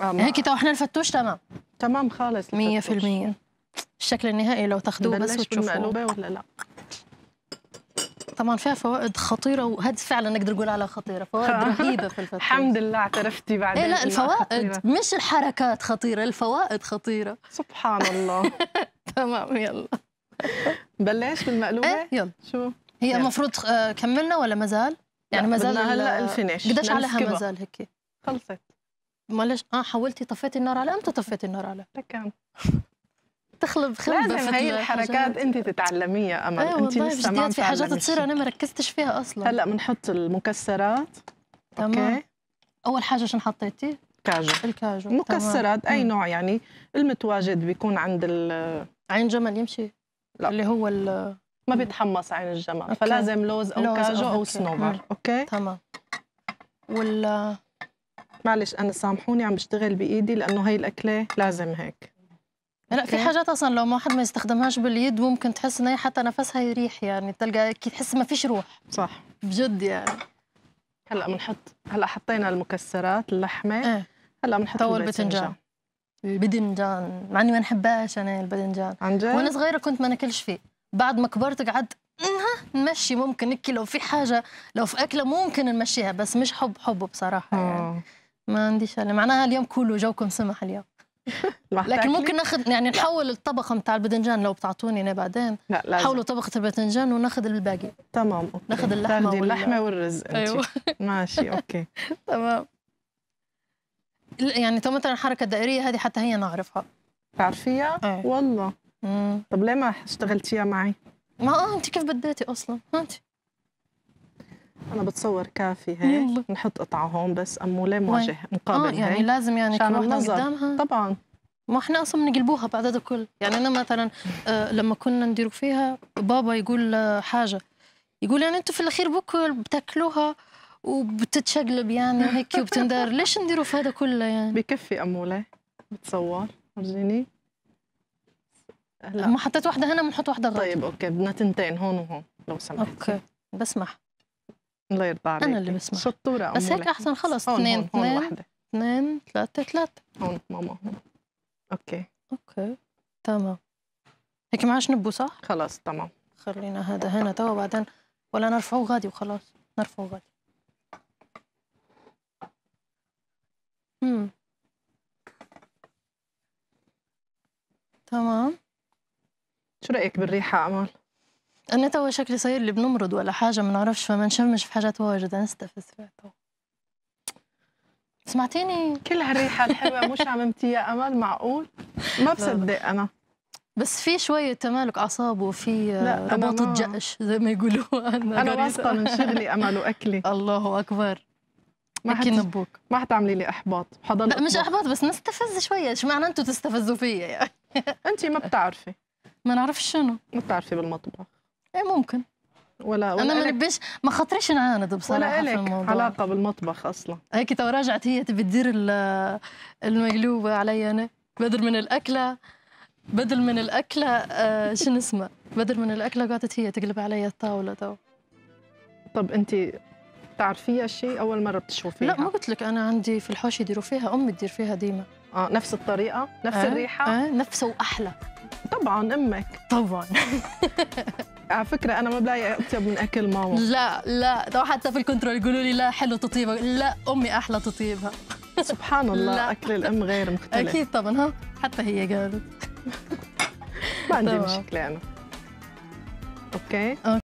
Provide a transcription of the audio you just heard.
آه، هيك تو احنا الفتوش تمام تمام خالص 100% الشكل النهائي لو تاخذوه بس وتشوفوه مقلوبه ولا لا طبعا فيها فوائد خطيره وهذا فعلا نقدر نقول على خطيره فوائد رهيبه في الفتوش الحمد لله اعترفتي بعدين ايه لا الفوائد خطيرة. مش الحركات خطيره الفوائد خطيره سبحان الله تمام يلا بلش بالمقلوبه ايه يلا شو هي المفروض آه، كملنا ولا ما زال يعني ما زال هلا الفينش قديش عليها ما زال هيك خلصت معلش اه حاولتي طفيتي النار على امتى طفيتي النار على كم تخلب خلب لازم هي الحركات انت تتعلميها امل أيوة انت لسه ما في حاجات تصير انا ما ركزتش فيها اصلا هلا بنحط المكسرات تمام أوكي. اول حاجه شنو حطيتي كاجو الكاجو مكسرات تمام. اي نوع يعني المتواجد بيكون عند ال عين جمل يمشي لا. اللي هو ال ما بيتحمص عين الجمل أوكي. فلازم لوز او لوز كاجو او, أو سنوبر اوكي تمام وال معلش انا سامحوني عم بشتغل بايدي لانه هي الاكله لازم هيك هلا في حاجات اصلا لو ما حد ما يستخدمهاش باليد ممكن تحس ان هي حتى نفسها يريح يعني تلقى كي تحس ما فيش روح صح بجد يعني هلا بنحط هلا حطينا المكسرات اللحمه اه. هلا بنحط الباذنجان الباذنجان مع اني ما نحبهاش انا الباذنجان عن جد وانا صغيره كنت ما ناكلش فيه بعد ما كبرت قعدت نمشي ممكن نكي لو في حاجه لو في اكله ممكن نمشيها بس مش حب حب بصراحه يعني آه. ما عنديش علم معناها اليوم كله جوكم سمح اليوم لكن ممكن ناخذ يعني نحول الطبقه نتاع الباذنجان لو بتعطوني انا بعدين لا لازم. حولوا طبقه الباذنجان وناخذ الباقي تمام اوكي ناخذ اللحمه وال... اللحمه والرز أيوة. ماشي اوكي تمام يعني مثلا الحركه الدائريه هذه حتى هي نعرفها تعرفيها؟ أيه. والله مم. طب ليه ما اشتغلتيها معي؟ ما اه انت كيف بديتي اصلا؟ آه، انت انا بتصور كافي هيك يلا. نحط قطعه هون بس امو لا مواجهه آه، مقابل آه يعني هيك. لازم يعني كل قدامها طبعا ما احنا اصلا بنقلبوها بعد هذا كل يعني انا مثلا آه لما كنا نديروا فيها بابا يقول آه، حاجه يقول يعني انتم في الاخير بكل بتاكلوها وبتتشقلب يعني وهيك وبتندار ليش نديروا في هذا كله يعني بكفي اموله بتصور فرجيني هلا ما حطيت واحده هنا بنحط واحده غير طيب اوكي بدنا تنتين هون وهون لو سمحت اوكي بسمح الله يرضى عليك انا اللي بسمع شطوره بس هيك احسن خلص اثنين اثنين اثنين ثلاثة ثلاثة هون ماما هون اوكي اوكي تمام هيك معاش نبو صح؟ خلص تمام خلينا هذا هنا تو بعدين ولا نرفعه غادي وخلاص نرفعه غادي امم تمام شو رأيك بالريحة أمل؟ انا توا شكلي صاير اللي بنمرض ولا حاجه ما نعرفش فما نشمش في حاجات واجد نستفز فيها توا سمعتيني كل هالريحه الحلوه مش عممتيها امل معقول ما بصدق انا بس في شوية تمالك أعصاب وفي آه، ما... جأش زي ما يقولوا أنا, أنا واثقة من شغلي أمل وأكلي الله أكبر ما حكي نبوك ما حتعملي لي إحباط حضل لا مش إحباط بس نستفز شوية إيش معنى أنتوا تستفزوا فيا يعني أنت ما بتعرفي ما نعرفش شنو ما بتعرفي بالمطبخ ايه ممكن ولا, ولا انا ما لبش ما خاطريش نعاند بصراحه ولا في الموضوع علاقه بالمطبخ اصلا هيك تو راجعت هي تبي تدير المقلوبه علي انا بدل من الاكله بدل من الاكله آه شنو اسمه بدل من الاكله قعدت هي تقلب علي الطاوله تو طب انت تعرفي شيء اول مره بتشوفيها لا ما قلت لك انا عندي في الحوش يديروا فيها امي تدير فيها ديما اه نفس الطريقه نفس آه الريحه آه نفسه واحلى طبعا امك طبعا على فكره انا ما بلاقي اطيب من اكل ماما لا لا تو حتى في الكنترول يقولوا لي لا حلو تطيبها لا امي احلى تطيبها سبحان الله لا. اكل الام غير مختلف اكيد طبعا ها حتى هي قالت ما عندي مشكله انا اوكي, أوكي.